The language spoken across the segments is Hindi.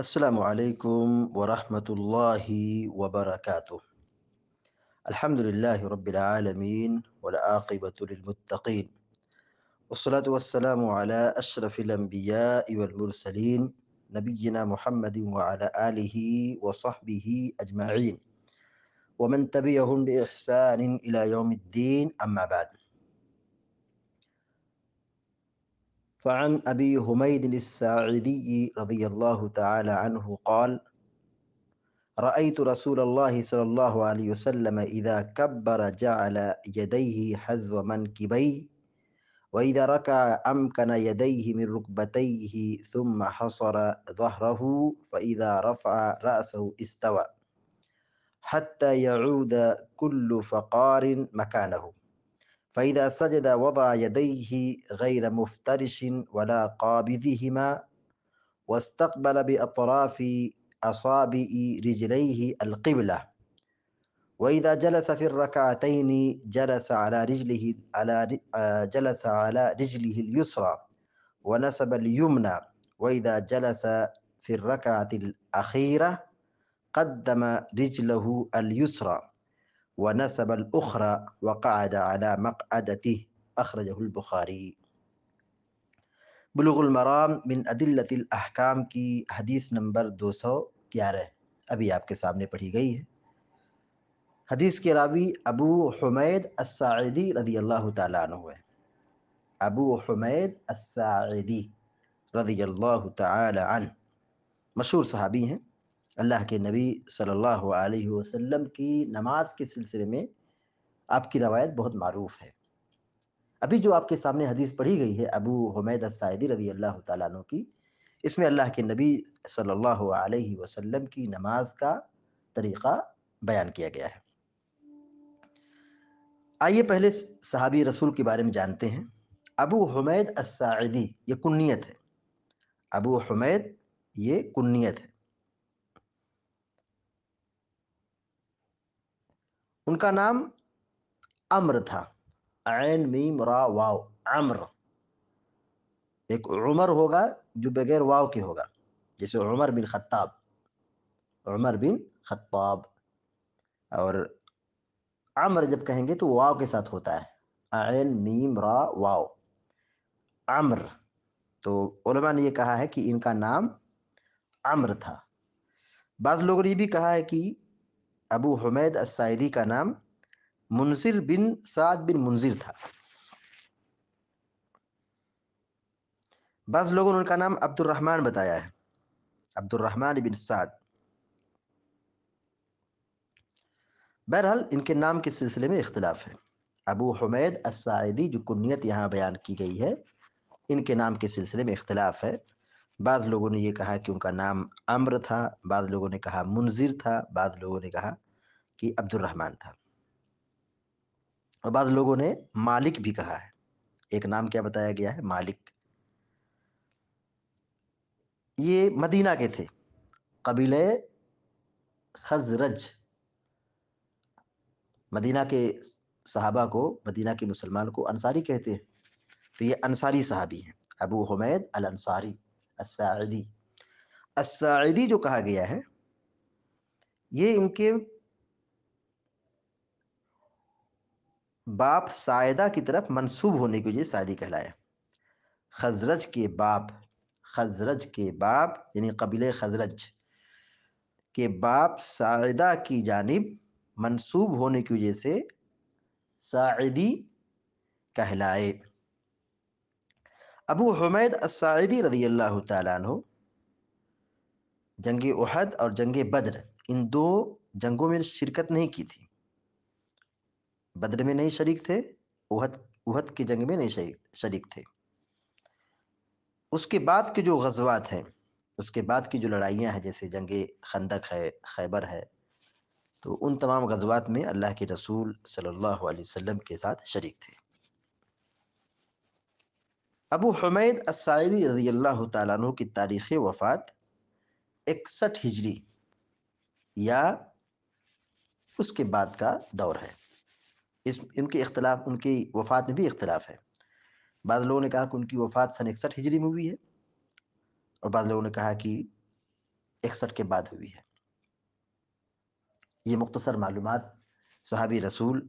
السلام عليكم ورحمة الله وبركاته الحمد لله رب العالمين والعاقبة للمتقين والصلاة والسلام على أشرف الأنبياء والمرسلين نبينا محمد وعلى آله وصحبه أجمعين ومن تبعهم بإحسان إلى يوم الدين أما بعد فعن أبي هميد الساعدي رضي الله تعالى عنه قال رأيت رسول الله صلى الله عليه وسلم إذا كبر جعل يديه حزو منكبيه وإذا ركع أمكن يديه من ركبتيه ثم حصر ظهره فإذا رفع رأسه استوى حتى يعود كل فقار مكانه فإذا سجد وضع يديه غير مفترش ولا قابضهما واستقبل بأطراف أصابع رجليه القبلة وإذا جلس في الركعتين جلس على رجله على آه، جلس على رجله اليسرى ونسب اليمنى وإذا جلس في الركعة الأخيرة قدم رجله اليسرى व नसबल उखरा वक़ाद अला मक़दती अखरजबुखारी बलुगलमराम बिन अदिलतम की हदीस नंबर दो सौ ग्यारह अभी आपके सामने पढ़ी गई है हदीस के रावी अबू हमेद असादी रदी अल्लाह तु है अबू हमेद असादी रदी अल्लाह तन मशहूर सहाबी हैं अल्लाह के नबी सल्लल्लाहु अलैहि वसल्लम की नमाज के सिलसिले में आपकी रवायत बहुत मरूफ है अभी जो आपके सामने हदीस पढ़ी गई है अबू हमैद सायदी रवी अल्लाह तु की इसमें अल्लाह के नबी सल्लल्लाहु अलैहि वसल्लम की नमाज का तरीक़ा बयान किया गया है आइए पहले सहाबी रसूल के बारे में जानते हैं अबू हमैद असायदी ये कुन्नीत है अबू हमैद ये कुन्नीत है उनका नाम अम्र था आन मीम रा वाव अम्र एक उमर होगा जो बगैर वाव के होगा जैसे Umar bin Khattab Umar bin Khattab और अम्र जब कहेंगे तो वाव के साथ होता है आन मीम रा वाव अम्र तो उलमा ने यह कहा है कि इनका नाम अम्र था बाद लोगों ने यह भी कहा है कि अबू हमेद असायरी का नाम मुंजिर बिन साद बिन मुंजिर था बस लोगों ने उनका नाम अब्दुलरहमान बताया है अब्दुलरहमान बिन साद बहरहाल इनके नाम के सिलसिले में इख्तलाफ है अबू हमैद असायदी जो कुनीत यहाँ बयान की गई है इनके नाम के सिलसिले में इख्तलाफ है बाद लोगों ने ये कहा कि उनका नाम अम्र था बाद लोगों ने कहा मुंजिर था बाद लोगों ने कहा कि अब्दुलरहमान था और बाद लोगों ने मालिक भी कहा है एक नाम क्या बताया गया है मालिक ये मदीना के थे कबीले खजरज मदीना के सहाबा को मदीना के मुसलमान को अंसारी कहते हैं तो ये अंसारी साहबी हैं अबू हुमैद अल अंसारी असादी असादी जो कहा गया है ये इनके बाप सायदा की तरफ मंसूब होने की वजह सादी कहलाया खजरज के बाप खजरज के बाप यानी कबीले खजरज के बाप सायदा की जानब मंसूब होने की वजह से सादी कहलाए अबू हमैद असाइदी रजी अल्लाह तु जंग उहद और जंग बद्र इन दो जंगों में शिरकत नहीं की थी बद्र में नहीं शरीक थे उहद उहद की जंग में नहीं शरीक थे उसके बाद के जो गजवात हैं उसके बाद की जो लड़ाइयाँ हैं जैसे जंग खंदक है खैबर है तो उन तमाम गजवात में अल्लाह के रसूल सल्लल्लाहु अलैहि वसल्लम के साथ शरीक थे अबू हमैद असायरी रजी अल्लाह तु की तारीख़ वफ़ात इकसठ हिजरी या उसके बाद का दौर है इस इनके इख्तलाफ उनकी वफ़ात में भी इख्तलाफ है बाद लोगों ने कहा कि उनकी वफ़ात सन इकसठ हिजरी में हुई है और बाद लोगों ने कहा कि इकसठ के बाद हुई है ये मुख्तसर मालूम सहाबी रसूल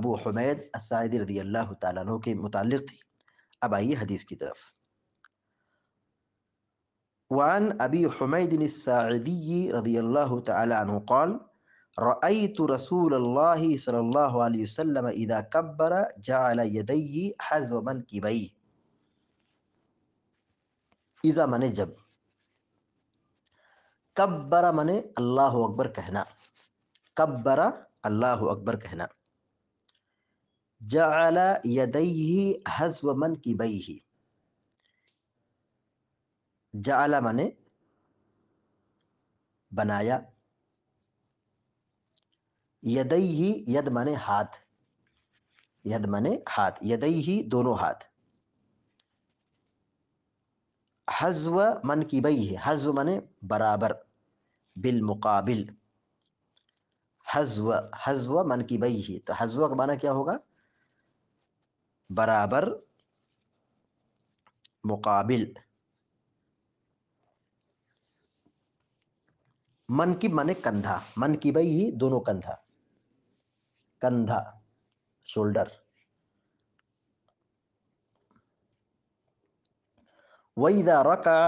अबू हमैद असायदी रदी अल्लाह तु के मुतल थी अब आइए हदीस की तरफ وعن أبي حميد الساعدي رضي الله تعالى عنه قال رأيت رسول الله صلى الله عليه وسلم إذا كبر جعل يديه حذو كبي إذا من جب كبر من الله अकबर कहना كبر الله अकबर कहना जला हजव मन की बई ही जला माने बनाया यदई ही यद माने हाथ यद माने हाथ यदई ही दोनों हाथ हजव मन की बई है हजव माने बराबर बिल मुकाबिल हजव हजव मन की बई ही तो हजव का माना क्या होगा बराबर मुकाबिल मन की माने कंधा मन की भाई ही दोनों कंधा कंधा शोल्डर वैदा रका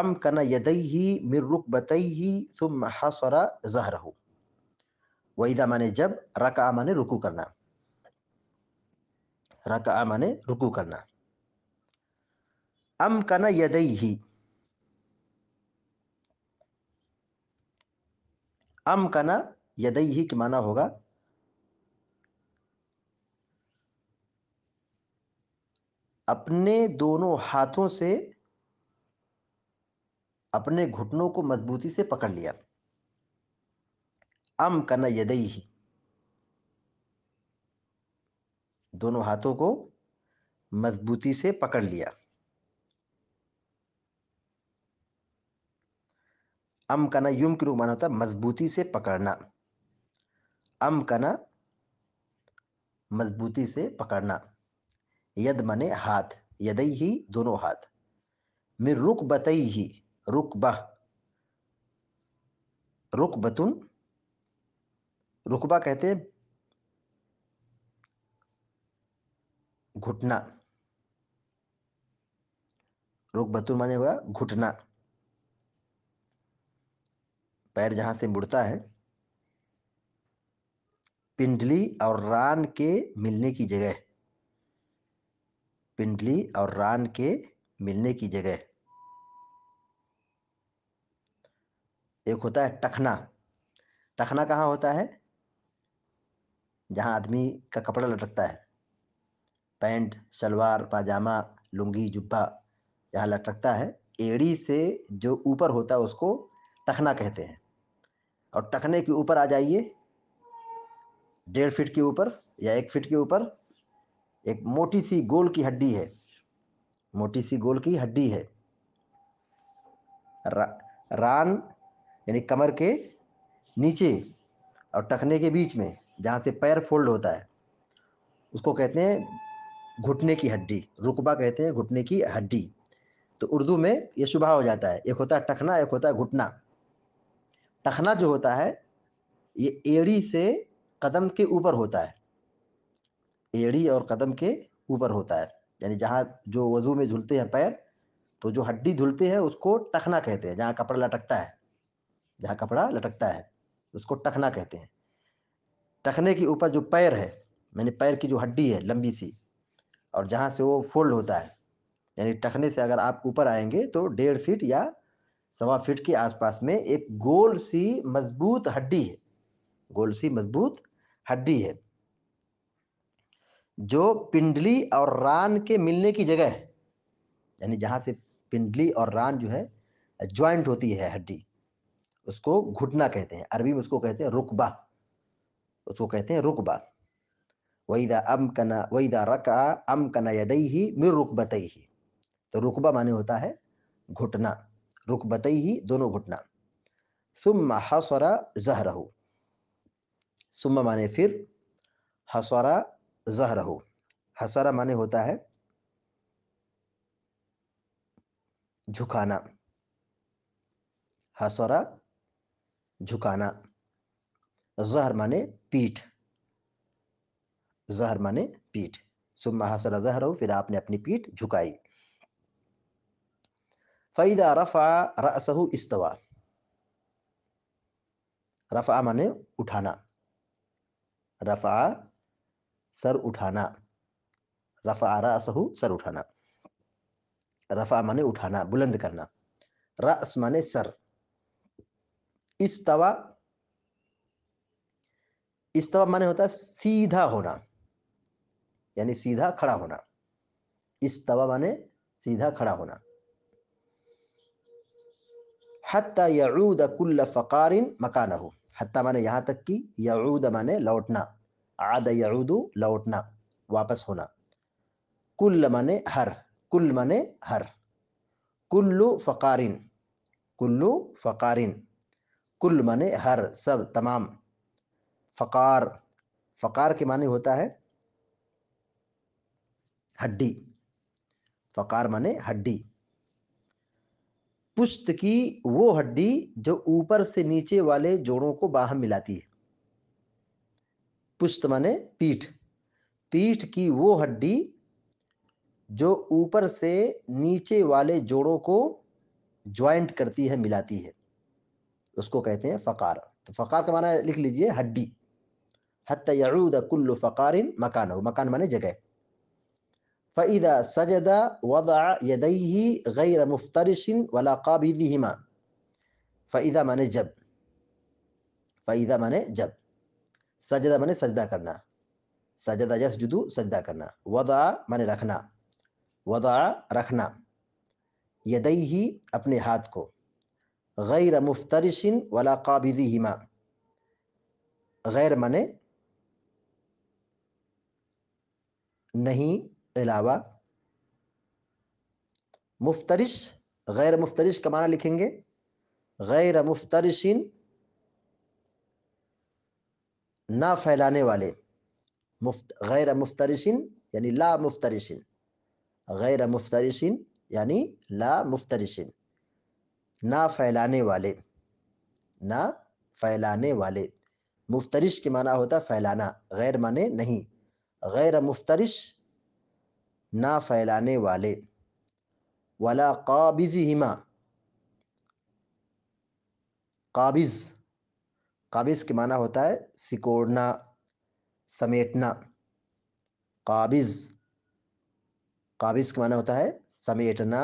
अम कन यदई मिर रुक बतई सुम हसरा जहर हो वैदा माने जब रका माने रुकू करना रका माने रुकू करना अम कना यदई ही अम कना यदई ही के माना होगा अपने दोनों हाथों से अपने घुटनों को मजबूती से पकड़ लिया अम कना यदई ही दोनों हाथों को मजबूती से पकड़ लिया अम कना युम के रूप माना होता मजबूती से पकड़ना अम कना मजबूती से पकड़ना यद मने हाथ यदई ही दोनों हाथ मिर रुक बतई ही रुक बह रुक बतुन रुकबा कहते हैं घुटना रोग बतूर माने हुआ घुटना पैर जहां से मुड़ता है पिंडली और रान के मिलने की जगह पिंडली और रान के मिलने की जगह एक होता है टखना टखना कहाँ होता है जहाँ आदमी का कपड़ा लटकता है पैंट शलवार पाजामा लुंगी जुब्बा यहाँ लटकता है एड़ी से जो ऊपर होता है उसको टखना कहते हैं और टखने के ऊपर आ जाइए डेढ़ फीट के ऊपर या एक फीट के ऊपर एक मोटी सी गोल की हड्डी है मोटी सी गोल की हड्डी है रा, रान यानी कमर के नीचे और टखने के बीच में जहाँ से पैर फोल्ड होता है उसको कहते हैं घुटने की हड्डी रुकबा कहते हैं घुटने की हड्डी तो उर्दू में ये शुभा हो जाता है एक होता है टखना एक होता है घुटना टखना जो होता है ये एड़ी से कदम के ऊपर होता है एड़ी और कदम के ऊपर होता है यानी जहाँ जो वजू में झुलते हैं पैर तो जो हड्डी झुलते हैं उसको टखना कहते हैं जहाँ कपड़ा लटकता है जहाँ कपड़ा लटकता है उसको टखना कहते हैं टखने के ऊपर जो पैर है मैंने पैर की जो हड्डी है लंबी सी और जहाँ से वो फोल्ड होता है यानी टखने से अगर आप ऊपर आएंगे तो डेढ़ फीट या सवा फीट के आसपास में एक गोल सी मजबूत हड्डी है गोल सी मजबूत हड्डी है जो पिंडली और रान के मिलने की जगह है यानी जहाँ से पिंडली और रान जो है ज्वाइंट होती है हड्डी उसको घुटना कहते हैं अरबी में उसको कहते हैं रुकबा उसको कहते हैं रुकबा वहीदा अम कना रका अम कना यदई मिर ही तो रुकबा माने होता है घुटना रुकबत ही दोनों घुटना सुम हसरा जहरहू सुम माने फिर हसरा जहरहू हसरा माने होता है झुकाना हसरा झुकाना जहर माने पीठ जहर माने पीठ सुम हसरा जहर फिर आपने अपनी पीठ झुकाई फैदा रफा रसहू इस्तवा रफा माने उठाना रफा सर उठाना रफा रसहू सर उठाना रफा माने उठाना बुलंद करना रस माने सर इस्तवा इस्तवा माने होता है सीधा होना यानी सीधा खड़ा होना इस तवा माने सीधा खड़ा होना हत्ता यऊद कुल्ल फ़कारिन मकान हो हत्ता माने यहाँ तक कि यऊद माने लौटना आद यऊदू लौटना वापस होना कुल्ल माने हर कुल माने हर कुल्लु फ़कारिन कुल्लु फ़कारिन कुल माने हर सब तमाम फ़कार फ़कार के माने होता है हड्डी फ़कार माने हड्डी पुश्त की वो हड्डी जो ऊपर से नीचे वाले जोड़ों को बाहम मिलाती है पुश्त माने पीठ पीठ की वो हड्डी जो ऊपर से नीचे वाले जोड़ों को ज्वाइंट करती है मिलाती है उसको कहते हैं फ़कार तो फ़कार का माना लिख लीजिए हड्डी हत्या कुल्लु फ़कारिन मकान हो मकान माने जगह فإذا سجد وضع يديه غير مفترش ولا قابضهما فإذا من جب فإذا من جب سجد من سجدا کرنا سجد يسجد سجدا کرنا وضع من رکھنا وضع رکھنا يديه اپنے ہاتھ کو غير مفترش ولا قابضهما غير من نهي अलावा मुफ्तरिश गैर मुफ्तरिश का माना लिखेंगे गैर मुफ्तरसिन ना फैलाने वाले मुफ्त गैर मुफ्तरसिन यानी ला मुफ्तरसिन गैर मुफ्तरसिन यानी ला मुफ्तरसिन ना फैलाने वाले ना फैलाने वाले मुफ्तरिश के माना होता फैलाना गैर माने नहीं गैर मुफ्तरिश ना फैलाने वाले वला काबिज हिमा काबिज काबिज के माना होता है सिकोड़ना समेटना काबिज काबिज के माना होता है समेटना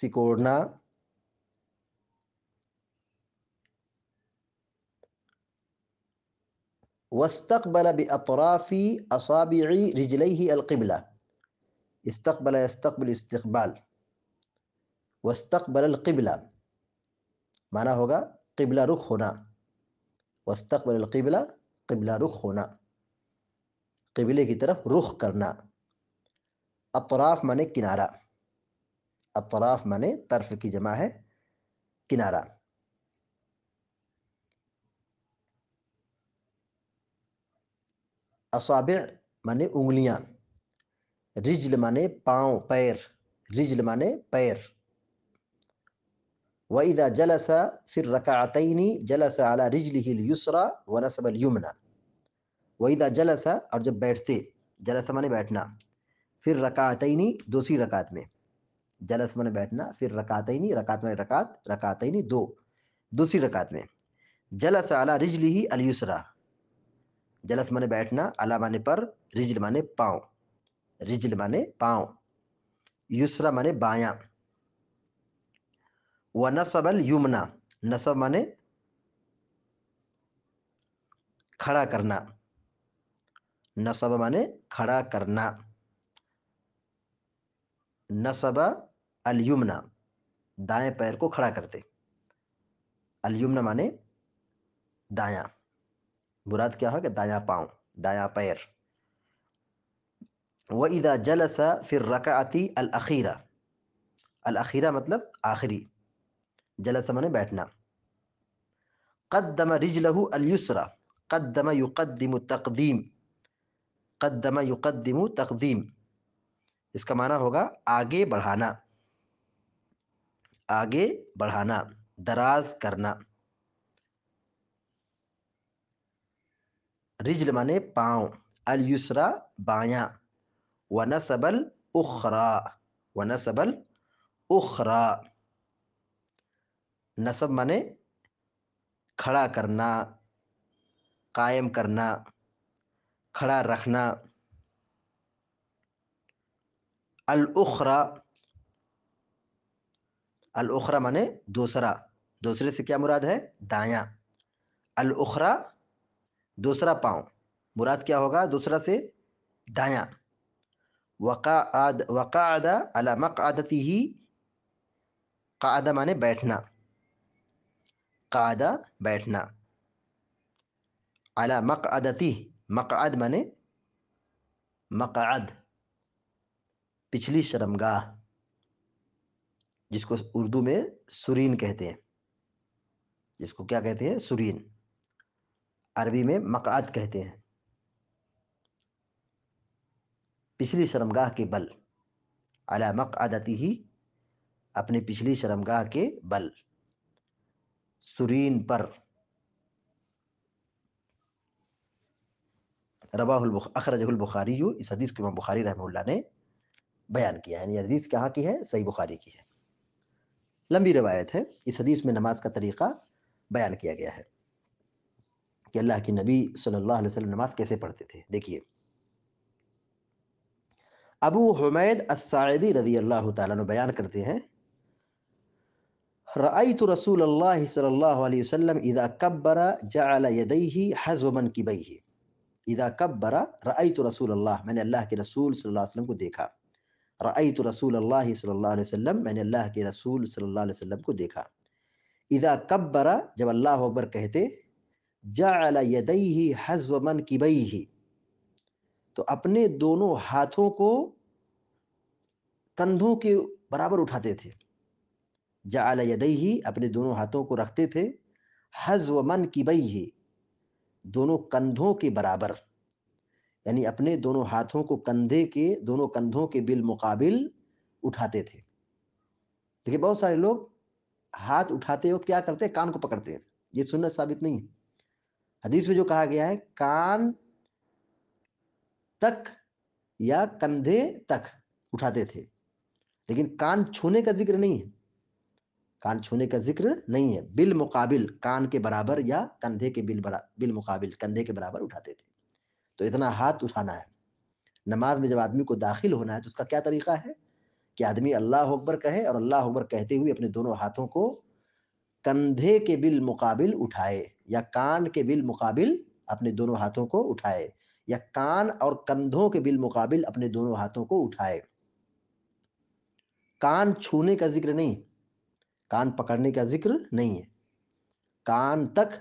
सिकोड़ना واستقبل بأطراف أصابع رجليه القبلة استقبل يستقبل استقبال واستقبل القبلة معناه هو قبلة رخ هنا واستقبل القبلة قبلة رخ هنا قبلة की तरफ रुख करना अतराफ माने किनारा अतराफ माने तरफ की जमा है असाबिर माने उंगलियां रिजल माने पाँव पैर रिजल माने पैर वईदा जलसा फिर रकातनी जलसा अला रिजल हिलयुसरा व नसबल यमुना वईदा जलसा और जब बैठते जलसा माने बैठना फिर रकातनी दूसरी रकात में जलस माने बैठना फिर रकातनी रकात माने रकात रकातनी दो दूसरी रकात में जलसा अला रिजल ही अलयुसरा जलस माने बैठना अला माने पर रिजल माने पाँव रिजल माने पाँव युसरा माने बाया व नसबल युमना नसब माने खड़ा करना नसब माने खड़ा करना नसब अलयुमना दाएं पैर को खड़ा करते अलयुमना माने दायां मुराद तो क्या होगा दाया पाँव दाया पैर व इदा जलसा फिर रकाती अलखीरा अलखीरा मतलब आखिरी जलसा मैंने बैठना कद्दम रिजलहू अलयुसरा कद्दम युकदम तकदीम कद्दम युकदम तकदीम इसका माना होगा आगे बढ़ाना आगे बढ़ाना दराज करना रिजल माने पाँव अल युसरा बाया व उखरा वन सबल उखरा नसब माने खड़ा करना कायम करना खड़ा रखना अल उखरा अल उखरा माने दूसरा दूसरे से क्या मुराद है दाया अल उखरा दूसरा पाँव मुराद क्या होगा दूसरा से दाया वक़ा आद वक़ा आदा मक आदती ही कादा माने बैठना कादा बैठना अला मक़ादती मक़ाद माने मक़ाद पिछली शर्मगाह जिसको उर्दू में सुरीन कहते हैं जिसको क्या कहते हैं सुरीन अरबी में मकाद कहते हैं पिछली शर्मगाह के बल अला मकआदती ही अपने पिछली शर्मगाह के बल सुरीन पर रबाहुल अखरजुल बुखारी यू इस हदीस को इमाम बुखारी रहमुल्ला ने बयान किया यानी हदीस कहाँ की है सही बुखारी की है लंबी रवायत है इस हदीस में नमाज का तरीक़ा बयान किया गया है कि अल्लाह के नबी सल्लल्लाहु अलैहि वसल्लम नमाज़ कैसे पढ़ते थे देखिए अबू हमेद असायदी रजी अल्लाह तु बयान करते हैं रई तो रसूल अल्लाह सल्लाम इदा कब्बरा जला यदई हजमन की बई इदा कब्बरा रई तो रसूल अल्लाह मैंने अल्लाह के रसूल सल्लल्लाहु अलैहि वसल्लम को देखा रई तो रसूल अल्लाह सल्लल्लाहु अलैहि वसल्लम मैंने अल्लाह के रसूल सल्लल्लाहु अलैहि वसल्लम को देखा इदा कब्बरा जब अल्लाह अकबर कहते ही यदई व मन की बई ही तो अपने दोनों हाथों को कंधों के बराबर उठाते थे जला यदई ही अपने दोनों हाथों को रखते थे हज व मन की बई ही दोनों कंधों के बराबर यानी अपने दोनों हाथों को कंधे के दोनों कंधों के बिल मुकाबिल उठाते थे देखिए बहुत सारे लोग हाथ उठाते वक्त क्या करते हैं कान को पकड़ते हैं ये सुनना साबित नहीं है हदीस में जो कहा गया है कान तक या कंधे तक उठाते थे लेकिन कान छूने का जिक्र नहीं है कान छूने का जिक्र नहीं है बिल मुकाबिल कान के बराबर या कंधे के बिल बरा बिल मुकाबिल कंधे के बराबर उठाते थे तो इतना हाथ उठाना है नमाज में जब आदमी को दाखिल होना है तो उसका क्या तरीका है कि आदमी अल्लाह अकबर कहे और अल्लाह अकबर कहते हुए अपने दोनों हाथों को कंधे के बिल मुकाबिल उठाए या कान के बिल मुकाबिल अपने दोनों हाथों को उठाए या कान और कंधों के बिल मुकाबिल अपने दोनों हाथों को उठाए कान छूने का जिक्र नहीं कान पकड़ने का जिक्र नहीं है कान तक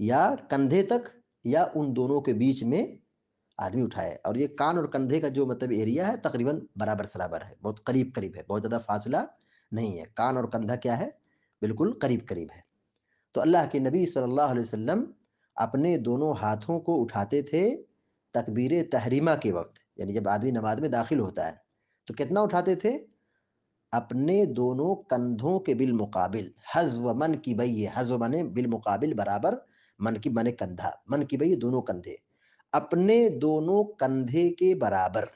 या कंधे तक या उन दोनों के बीच में आदमी उठाए और ये कान और कंधे का जो मतलब एरिया है तकरीबन बराबर सराबर है बहुत करीब करीब है बहुत ज़्यादा फासला नहीं है कान और कंधा क्या है बिल्कुल करीब करीब है तो अल्लाह के नबी सल्लल्लाहु अलैहि वसल्लम अपने दोनों हाथों को उठाते थे तकबीर तहरीमा के वक्त यानी जब आदमी नमाज में दाखिल होता है तो कितना उठाते थे अपने दोनों कंधों के बिलमुकाबिल हज व मन की बई हज व मन बिलमुकाबिल बराबर मन की मन कंधा मन की बई दोनों कंधे अपने दोनों कंधे के बराबर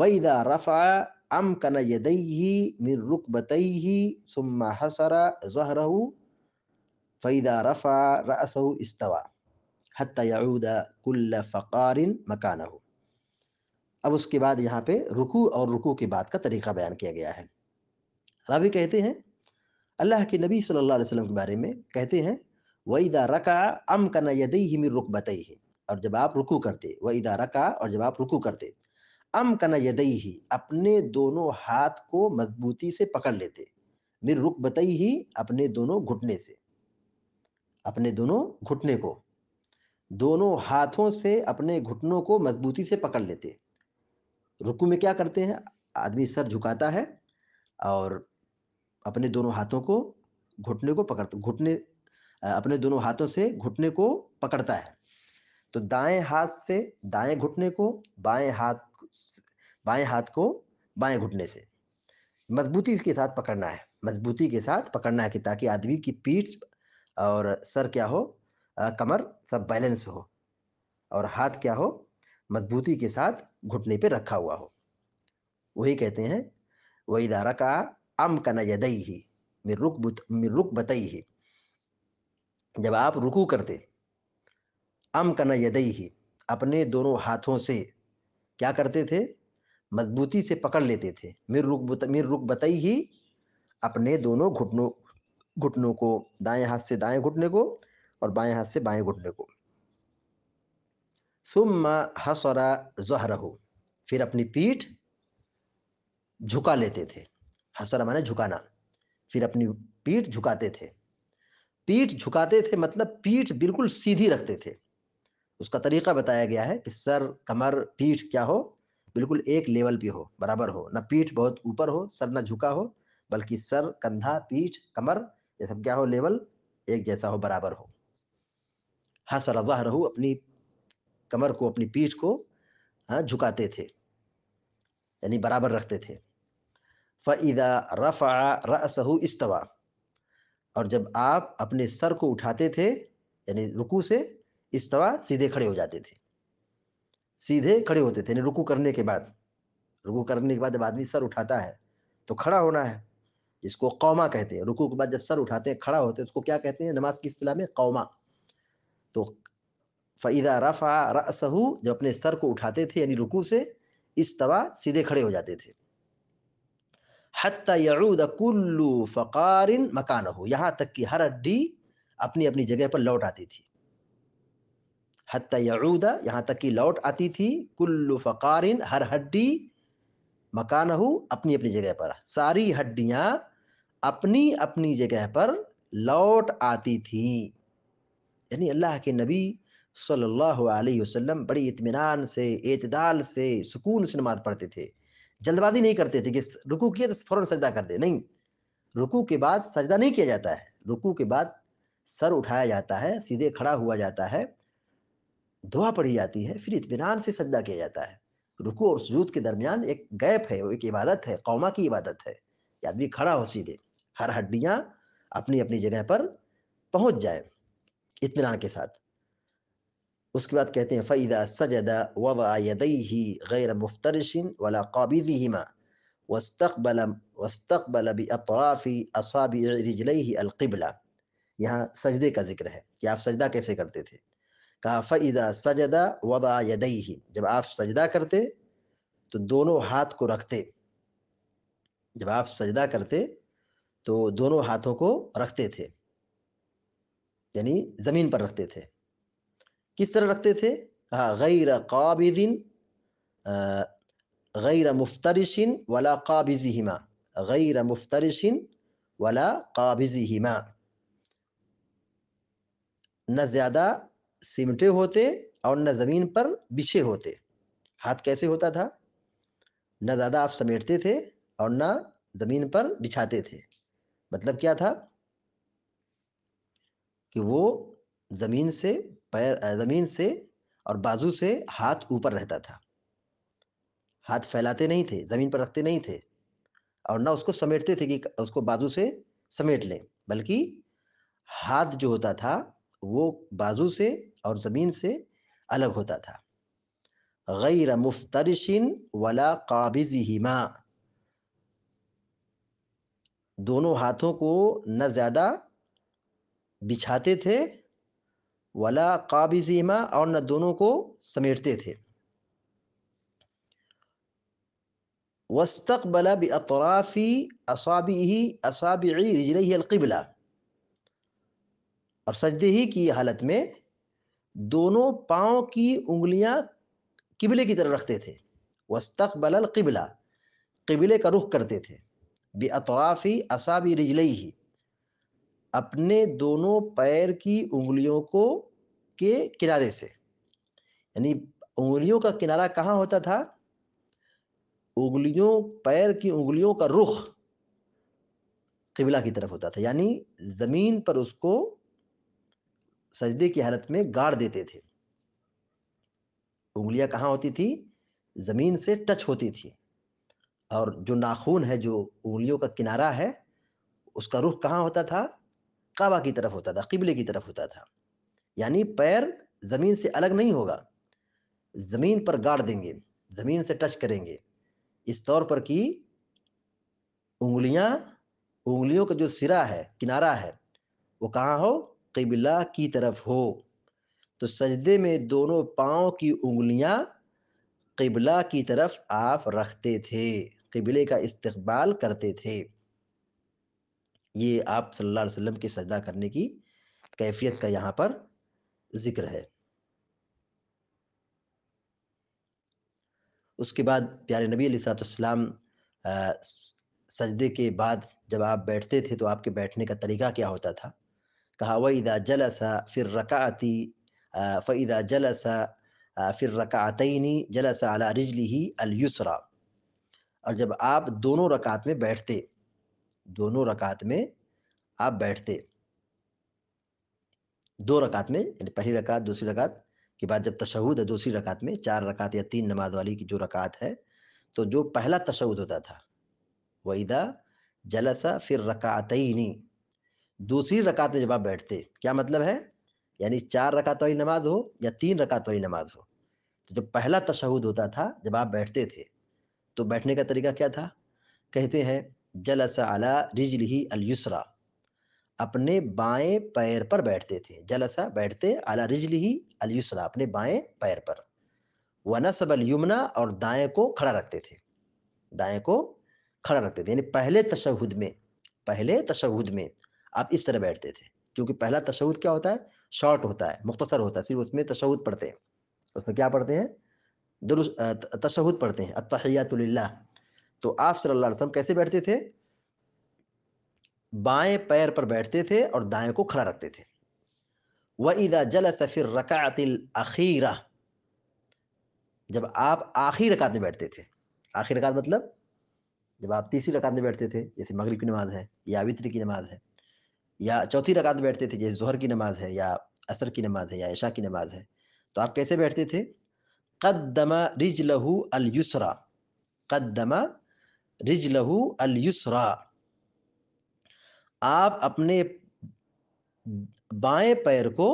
वैदा रफ़ा अम कन यदई बतई ही सुम्मा हसरा जहरहू फ़ैदा रफ़ा रसू इस्तवा हतूदा कुल्ल फ़ारिन मकान हो अब उसके बाद यहाँ पे रुकू और रुकू की बात का तरीक़ा बयान किया गया है रावी कहते हैं अल्लाह के नबी सल्लल्लाहु अलैहि वसल्लम के बारे में कहते हैं वईदा रका अम कना यदई ही मिर रुक बतई ही और जब आप रुकू करते वईदा रका और जब आप रुकू करते अम कना यदई ही अपने दोनों हाथ को मजबूती से पकड़ लेते मिर रुक बतई ही अपने दोनों घुटने से अपने दोनों घुटने को दोनों हाथों से अपने घुटनों को मजबूती से पकड़ लेते रुकू में क्या करते हैं आदमी सर झुकाता है और अपने दोनों हाथों को घुटने को पकड़ घुटने अपने दोनों हाथों से घुटने को पकड़ता है तो दाएं हाथ से दाएं घुटने को बाएं हाथ बाएं हाथ को बाएं घुटने से मजबूती के साथ पकड़ना है मजबूती के साथ पकड़ना है कि ताकि आदमी की पीठ और सर क्या हो आ, कमर सब बैलेंस हो और हाथ क्या हो मजबूती के साथ घुटने पे रखा हुआ हो वही कहते हैं वही दारा का अम का नजदई ही मेर रुक बतई ही जब आप रुकू करते अम का यदई ही अपने दोनों हाथों से क्या करते थे मजबूती से पकड़ लेते थे मेर रुक बुत मेर रुक बतई ही अपने दोनों घुटनों घुटनों को दाएं हाथ से दाएं घुटने को और बाएं हाथ से बाएं घुटने को सुम्मा हसरा हो फिर अपनी पीठ झुका लेते थे हसरा माने झुकाना फिर अपनी पीठ झुकाते थे पीठ झुकाते थे मतलब पीठ बिल्कुल सीधी रखते थे उसका तरीका बताया गया है कि सर कमर पीठ क्या हो बिल्कुल एक लेवल पे हो बराबर हो ना पीठ बहुत ऊपर हो सर ना झुका हो बल्कि सर कंधा पीठ कमर ये सब क्या हो लेवल एक जैसा हो बराबर हो हसर जहर रहू अपनी कमर को अपनी पीठ को हाँ झुकाते थे यानी बराबर रखते थे फ़ैदा रफ़ा रसहू इस्तवा और जब आप अपने सर को उठाते थे यानी रुकू से इस्तवा सीधे खड़े हो जाते थे सीधे खड़े होते थे यानी रुकू करने के बाद रुकू करने के बाद जब आदमी सर उठाता है तो खड़ा होना है जिसको कौमा कहते हैं रुकू के बाद जब सर उठाते हैं खड़ा होते हैं उसको क्या कहते हैं नमाज की असलाह में कौमा तो फ़ैदा रफ़ा रसहू जब अपने सर को उठाते थे यानी रुकू से इस तवा सीधे खड़े हो जाते थे हती यऊद कुल्लू फ़कारिन मकान हो यहाँ तक कि हर हड्डी अपनी अपनी जगह पर लौट आती थी हती यऊद यहाँ तक कि लौट आती थी कुल्लू फ़कारिन हर हड्डी मकान अपनी अपनी जगह पर सारी हड्डियाँ अपनी अपनी जगह पर लौट आती थी यानी अल्लाह के नबी सल्लल्लाहु अलैहि वसल्लम बड़ी इत्मीनान से एतदाल से सुकून से नमाज पढ़ते थे जल्दबाजी नहीं करते थे कि रुकू किए तो फ़ौरन सजदा कर दे नहीं रुकू के बाद सजदा नहीं किया जाता है रुकू के बाद सर उठाया जाता है सीधे खड़ा हुआ जाता है दुआ पढ़ी जाती है फिर इतमान से सजदा किया जाता है रुकू और सजूद के दरमियान एक गैप है एक इबादत है कौमा की इबादत है आदमी खड़ा हो सीधे हर हड्डियां अपनी अपनी जगह पर पहुंच जाए इतमान के साथ उसके बाद कहते हैं फ़ैदा सजदा वदई गैर मुफ्तरशिन वला काबिदीमा वस्तबल वस्तबल अतराफ़ी असाब ही अलकबला यहाँ सजदे का जिक्र है कि आप सजदा कैसे करते थे कहा फ़ैदा सजदा वदा यदई जब आप सजदा करते तो दोनों हाथ को रखते जब आप सजदा करते तो दोनों हाथों को रखते थे यानी ज़मीन पर रखते थे किस तरह रखते थे कहा गैर काबिदिन गैर मुफ्तरशिन वला हिमा गैर मुफ्तरशिन वला हिमा न ज़्यादा सिमटे होते और न ज़मीन पर बिछे होते हाथ कैसे होता था न ज़्यादा आप समेटते थे और न ज़मीन पर बिछाते थे मतलब क्या था कि वो जमीन से पैर जमीन से और बाजू से हाथ ऊपर रहता था हाथ फैलाते नहीं थे जमीन पर रखते नहीं थे और ना उसको समेटते थे कि उसको बाजू से समेट लें बल्कि हाथ जो होता था वो बाजू से और ज़मीन से अलग होता था गैर मुफ्तरशिन वला काबिज़ ही दोनों हाथों को न ज़्यादा बिछाते थे वला काबिजीमा और न दोनों को समेटते थे वस्तकबला बतराफ़ी असाबी ही असाबी रजल अलकबला और सजदे ही की हालत में दोनों पाँव की उंगलियां किबले की तरफ रखते थे वस्तकबल अलकबला किबले का रुख करते थे बेअतराफ़ी असाबी रिजलई ही अपने दोनों पैर की उंगलियों को के किनारे से यानी उंगलियों का किनारा कहाँ होता था उंगलियों पैर की उंगलियों का रुख किबला की तरफ होता था यानी ज़मीन पर उसको सजदे की हालत में गाड़ देते थे उंगलियां कहाँ होती थी ज़मीन से टच होती थी और जो नाखून है जो उंगलियों का किनारा है उसका रुख कहाँ होता था काबा की तरफ होता था किबले की तरफ होता था यानी पैर ज़मीन से अलग नहीं होगा ज़मीन पर गाड़ देंगे ज़मीन से टच करेंगे इस तौर पर कि उंगलियां उंगलियों का जो सिरा है किनारा है वो कहाँ हो किबला की तरफ हो तो सजदे में दोनों पाँव की उंगलियां किबला की तरफ आप रखते थे किबले का इस्तबाल करते थे ये आप सल्लल्लाहु अलैहि वसल्लम के सजदा करने की कैफियत का यहाँ पर ज़िक्र है उसके बाद प्यारे नबी सलाम सजदे के बाद जब आप बैठते थे तो आपके बैठने का तरीका क्या होता था कहा वईदा जलसा फिर रकाती फ़ैदा जलसा फिर रकातनी जलसा अला रिजली ही अलयुसरा और जब आप दोनों रकात में बैठते दोनों रकात में आप बैठते दो रकात में यानी पहली रकात दूसरी रकात के बाद जब तशहद है दूसरी रकात में चार रकात या तीन नमाज वाली की जो रकात है तो जो पहला तशहद होता था वहीदा जलसा फिर रकातनी दूसरी रकात में जब आप बैठते क्या मतलब है यानी चार रकात वाली नमाज हो या तीन रकात वाली नमाज हो तो जो पहला तशहद होता था जब आप बैठते थे तो बैठने का तरीका क्या था कहते हैं जलसा अला ही अलयुसरा अपने बाएं पैर पर बैठते थे जलसा बैठते अला रिजल ही अलयुसरा अपने बाएं पैर पर नसब अलयुमना और दाएं को खड़ा रखते थे दाएं को खड़ा रखते थे यानी पहले तशहुद में पहले तशहुद में आप इस तरह बैठते थे क्योंकि पहला तशहुद क्या होता है शॉर्ट होता है मुख्तसर होता है सिर्फ उसमें तशहुद पढ़ते हैं उसमें क्या पढ़ते हैं दुरुस्त तशहद पढ़ते हैं अतहयातुल्ला तो आप सल्ला वसम कैसे बैठते थे बाएं पैर पर बैठते थे और दाएं को खड़ा रखते थे व जल सफ़िर रकातिल अखीरा जब आप आखिरी रकात में बैठते थे आखिरी रकात मतलब जब आप तीसरी रकात में बैठते थे जैसे मगरब की नमाज है या वित्र की नमाज है या चौथी रकात में बैठते थे जैसे जहर की नमाज है या असर की नमाज है या ऐशा की नमाज है तो आप कैसे बैठते थे कद्दमा رجله اليسرى قدم رجله اليسرى आप अपने बाएं पैर को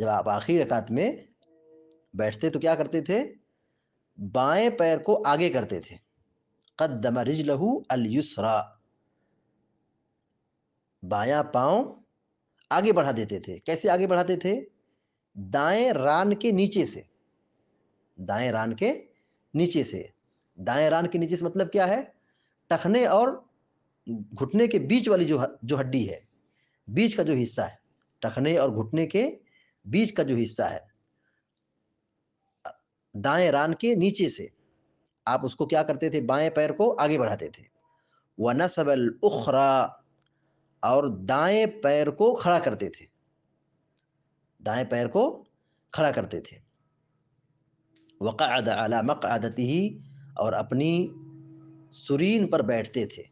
जब आप आखिरी रकात में बैठते तो क्या करते थे बाएं पैर को आगे करते थे कद्दम रिज लहू युसरा बाया पांव आगे बढ़ा देते थे कैसे आगे बढ़ाते थे दाएं रान के नीचे से दाएं रान के नीचे से दाएं रान के नीचे से मतलब क्या है टखने और घुटने के बीच वाली जो जो हड्डी है बीच का जो हिस्सा है टखने और घुटने के बीच का जो हिस्सा है दाएं रान के नीचे से आप उसको क्या करते थे बाएं पैर को आगे बढ़ाते थे नसबल उखरा और दाएं पैर को खड़ा करते थे दाएं पैर को खड़ा करते थे वक़ाद मक मक़ादती ही और अपनी सुरीन पर बैठते थे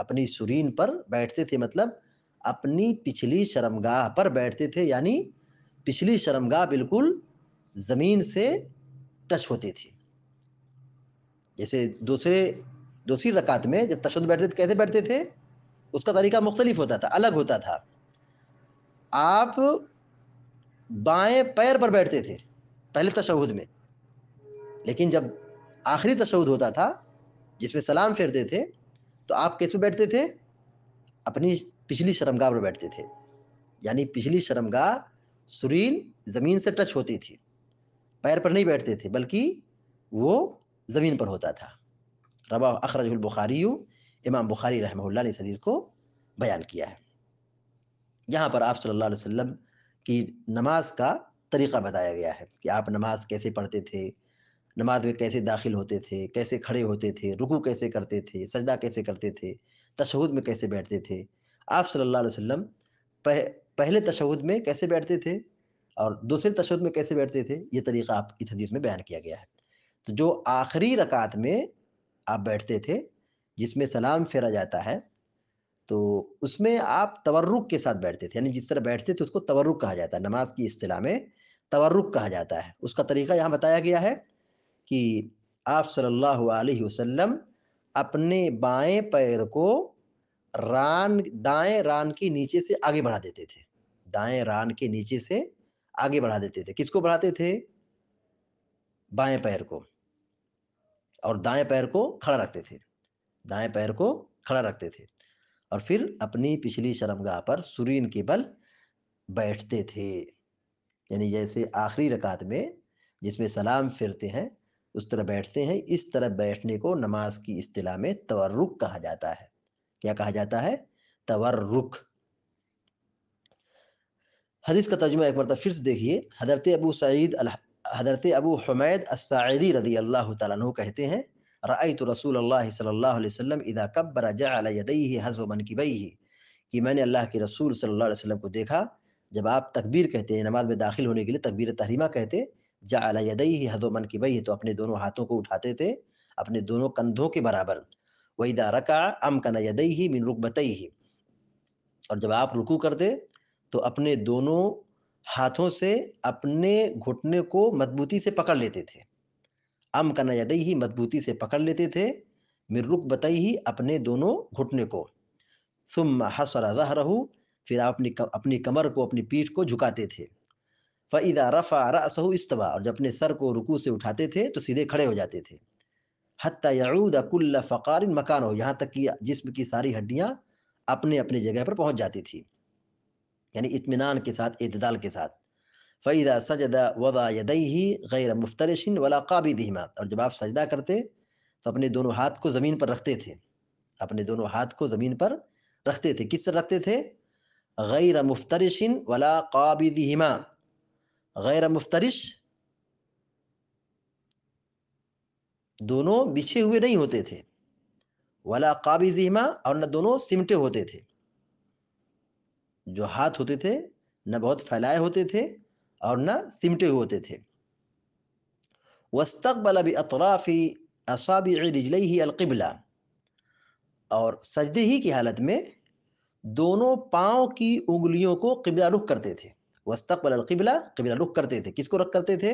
अपनी सुरीन पर बैठते थे मतलब अपनी पिछली शर्मगाह पर बैठते थे यानी पिछली शर्मगाह बिल्कुल ज़मीन से टच होती थी जैसे दूसरे दूसरी रकात में जब तशद बैठते थे कैसे बैठते थे उसका तरीका मुख्तलिफ होता था अलग होता था आप बाएं पैर पर बैठते थे पहले तशहद में लेकिन जब आखिरी तशहद होता था जिसमें सलाम फेरते थे तो आप कैसे बैठते थे अपनी पिछली शर्मगाह पर बैठते थे यानी पिछली शर्मगाह सुरीन ज़मीन से टच होती थी पैर पर नहीं बैठते थे बल्कि वो ज़मीन पर होता था रबा अखरजुलबुखारी इमाम बुखारी रहमल ने इस हदीस को बयान किया है यहाँ पर आप सल्लल्लाहु अलैहि वसल्लम कि नमाज का तरीक़ा बताया गया है कि आप नमाज कैसे पढ़ते थे नमाज में कैसे दाखिल होते थे कैसे खड़े होते थे रुकू कैसे करते थे सजदा कैसे करते थे तशहद में कैसे बैठते थे आप सल्लल्लाहु अलैहि वसल्लम पह, पहले तशहद में कैसे बैठते थे और दूसरे तशहद में कैसे बैठते थे ये तरीक़ा आप इस हदीस में बयान किया गया है तो जो आखिरी रकात में आप बैठते थे जिसमें सलाम फेरा जाता है तो उसमें आप तवर्रुक के साथ बैठते थे यानी जिस तरह बैठते थे उसको तवरुक कहा जाता है नमाज की असलाह में तवर्रुक कहा जाता है उसका तरीका यहाँ बताया गया है कि आप सल्लल्लाहु अलैहि वसल्लम अपने बाएं पैर को रान दाएं रान के नीचे से आगे बढ़ा देते थे दाएं रान के नीचे से आगे बढ़ा देते थे किसको बढ़ाते थे बाएं पैर को और दाएं पैर को खड़ा रखते थे दाएं पैर को खड़ा रखते थे और फिर अपनी पिछली शर्मगाह पर सुरीन के बल बैठते थे यानी जैसे आखिरी रकात में जिसमें सलाम फिरते हैं उस तरह बैठते हैं इस तरह बैठने को नमाज की अतला में तवर्रुक कहा जाता है क्या कहा जाता है तवर्रुक हदीस का तर्जमा एक मरतब फिर से देखिए हजरत अबू सईद हजरत अबू हमैद असायदी रजी अल्लाह तु कहते हैं रईत रसूल सल्लल्लाहु इदा कब्बर जदई हज मनकबई कि मैंने अल्लाह के रसूल सल्लल्लाहु अलैहि वसल्लम को देखा जब आप तकबीर कहते हैं नमाज में दाखिल होने के लिए तकबीर तहरीमा कहते जा हजो मन की मनकबई तो अपने दोनों हाथों को उठाते थे अपने दोनों कंधों के बराबर वहीदा रका अम कना यदई ही मिन रुकबतई ही और जब आप रुकू करते तो अपने दोनों हाथों से अपने घुटने को मजबूती से पकड़ लेते थे अम करना ज़्यादा ही मजबूती से पकड़ लेते थे रुक बताई ही अपने दोनों घुटने को सुम हसरा रहू फिर अपनी अपनी अपनी कमर को अपनी पीठ को झुकाते थे फ़ैदा रफ़ा रसहू इस्तवा और जब अपने सर को रुकू से उठाते थे तो सीधे खड़े हो जाते थे हती यऊद कुल्ल फ़कार मकान हो यहाँ तक कि जिसम की सारी हड्डियाँ अपने अपने जगह पर पहुँच जाती थी यानी इतमान के साथ इतदाल के साथ फ़ैदा सजदा वदा यदई गैर मुफ्तरशिन वला काबिदहिमा और जब आप सजदा करते तो अपने दोनों हाथ को ज़मीन पर रखते थे अपने दोनों हाथ को ज़मीन पर रखते थे किससे रखते थे गैर मुफ्तरशिन वला काबिदहिमा गैर मुफ्तरिश दोनों बिछे हुए नहीं होते थे वला काबिजहिमा और न दोनों सिमटे होते थे जो हाथ होते थे न बहुत फैलाए होते थे और न सिमटे होते थे वस्तकबल भी अतराफ़ी असाबी रिजलई ही अलकबला और सजदे ही की हालत में दोनों पाँव की उंगलियों को कबिला रुख करते थे वस्तकबल अलकबला कबिला रुख करते थे किसको रख करते थे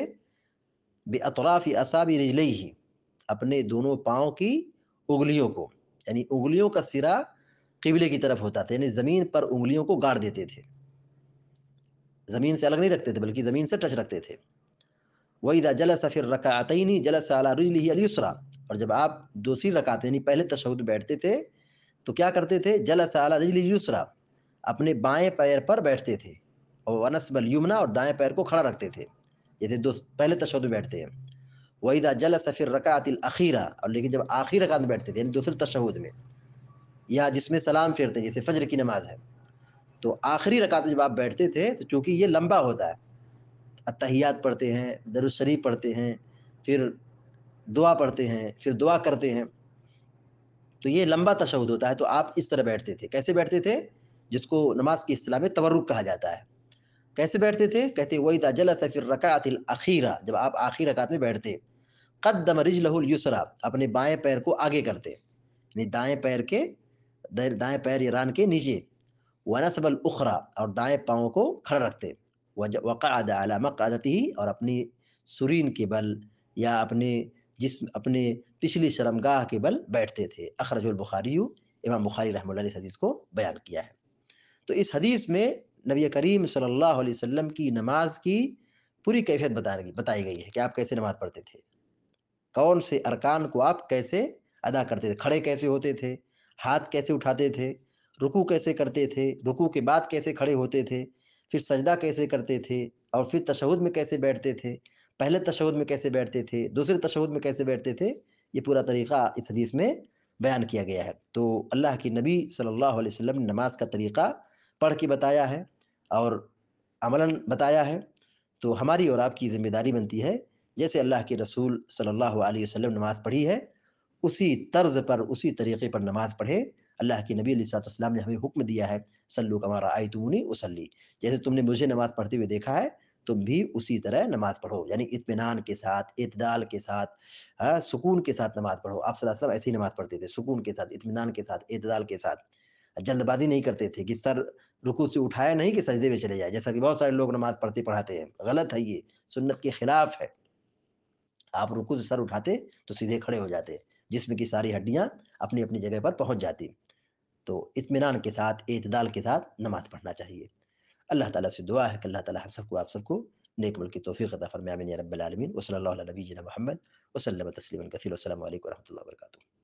बे अतराफ़ी असाबी रिजलई ही अपने दोनों पाँव की उंगलियों को यानी उंगलियों का सिरा किबले की तरफ होता था यानी ज़मीन पर उंगलियों को गाड़ देते थे ज़मीन से अलग नहीं रखते थे बल्कि ज़मीन से टच रखते थे वहीदा जलस फिर रकातनी जलस अलारजली अलसरा और जब आप दूसरी रकात यानी पहले तशद बैठते थे तो क्या करते थे जलस अलारजली यूसरा अपने बाएँ पैर पर बैठते थे और वनसबल यमुना और दाएँ पैर को खड़ा रखते थे जैसे दो पहले तशद बैठते हैं वहीदा जल सफिर रकातिल अखीरा और लेकिन जब आखिरी रकात में बैठते थे यानी दूसरे तशद में या जिसमें सलाम फेरते हैं जैसे फजर की नमाज़ है तो आखिरी रकात में जब आप बैठते थे तो चूँकि ये लंबा होता है अतहियात पढ़ते हैं दरुशरीफ पढ़ते हैं फिर दुआ पढ़ते हैं फिर दुआ करते हैं तो ये लंबा तशद होता है तो आप इस तरह बैठते थे कैसे बैठते थे जिसको नमाज की इस्लाम में तवरुक कहा जाता है कैसे बैठते थे कहते वही दाजल फिर रकात अखीरा जब आप आखिर रकात में बैठते कदम रिज लहुल यूसरा अपने बाएं पैर को आगे करते यानी पैर के दाएँ पैर ईरान के नीचे वनसब उखरा और दाएँ पाँव को खड़ा रखते वक़ाद अला मक़ादत ही और अपनी सुरीन के बल या अपने जिस अपने पिछली शर्मगाह के बल बैठते थे अखरजुल बुखारी इमाम बुखारी रहमल ने इस हदीस को बयान किया है तो इस हदीस में नबी करीम सल्लल्लाहु अलैहि वसल्लम की नमाज की पूरी कैफियत बता बताई गई है कि आप कैसे नमाज़ पढ़ते थे कौन से अरकान को आप कैसे अदा करते थे खड़े कैसे होते थे हाथ कैसे उठाते थे रुकू कैसे करते थे रुकू के बाद कैसे खड़े होते थे फिर सजदा कैसे करते थे और फिर तशहद में कैसे बैठते थे पहले तशहद में कैसे बैठते थे दूसरे तशहद में कैसे बैठते थे ये पूरा तरीक़ा इस हदीस में बयान किया गया है तो अल्लाह के नबी सल्लल्लाहु अलैहि वसल्लम ने नमाज का तरीक़ा पढ़ के बताया है और अमलन बताया है तो हमारी और आपकी ज़िम्मेदारी बनती है जैसे अल्लाह के रसूल सल्ला वसम नमाज़ पढ़ी है उसी तर्ज पर उसी तरीक़े पर नमाज़ पढ़े अल्लाह के नबी अलैहिस्सलाम ने हमें हुक्म दिया है सल्लू कमारा आई तुमनी उसली जैसे तुमने मुझे नमाज पढ़ते हुए देखा है तुम भी उसी तरह नमाज पढ़ो यानी इतमान के साथ इतदाल के साथ हाँ, सुकून के साथ नमाज पढ़ो आप सलाम ऐसी नमाज पढ़ते थे सुकून के साथ इतमान के साथ इतदाल के साथ जल्दबाजी नहीं करते थे कि सर रुकू से उठाया नहीं कि सजदे में चले जाए जैसा कि बहुत सारे लोग नमाज पढ़ते पढ़ाते हैं गलत है ये सुन्नत के खिलाफ है आप रुकू से सर उठाते तो सीधे खड़े हो जाते जिसमें की सारी हड्डियाँ अपनी अपनी जगह पर पहुँच जाती तो इतमान के साथ एतदाल के साथ नमाज पढ़ना चाहिए अल्लाह ताला से दुआ है कि अल्लाह ताला हम सबको आप सबको नेक बल की तोफ़ी अता फ़रमाया रब्बल आलमीन वसल्लल्लाहु अलैहि नबीना मोहम्मद वसल्लम तस्लीमन कसीर वसल्लम अलैहि व रहमतुल्लाहि व